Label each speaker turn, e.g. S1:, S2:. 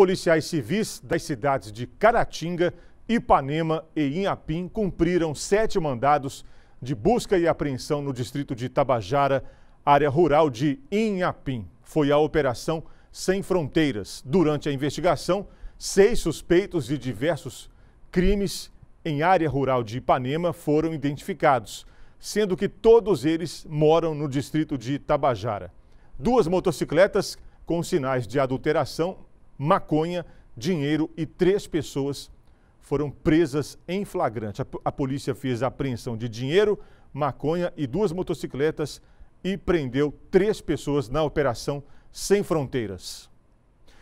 S1: policiais civis das cidades de Caratinga, Ipanema e Inhapim cumpriram sete mandados de busca e apreensão no distrito de Tabajara, área rural de Inhapim. Foi a Operação Sem Fronteiras. Durante a investigação, seis suspeitos de diversos crimes em área rural de Ipanema foram identificados, sendo que todos eles moram no distrito de Tabajara. Duas motocicletas com sinais de adulteração maconha, dinheiro e três pessoas foram presas em flagrante. A, a polícia fez a apreensão de dinheiro, maconha e duas motocicletas e prendeu três pessoas na Operação Sem Fronteiras.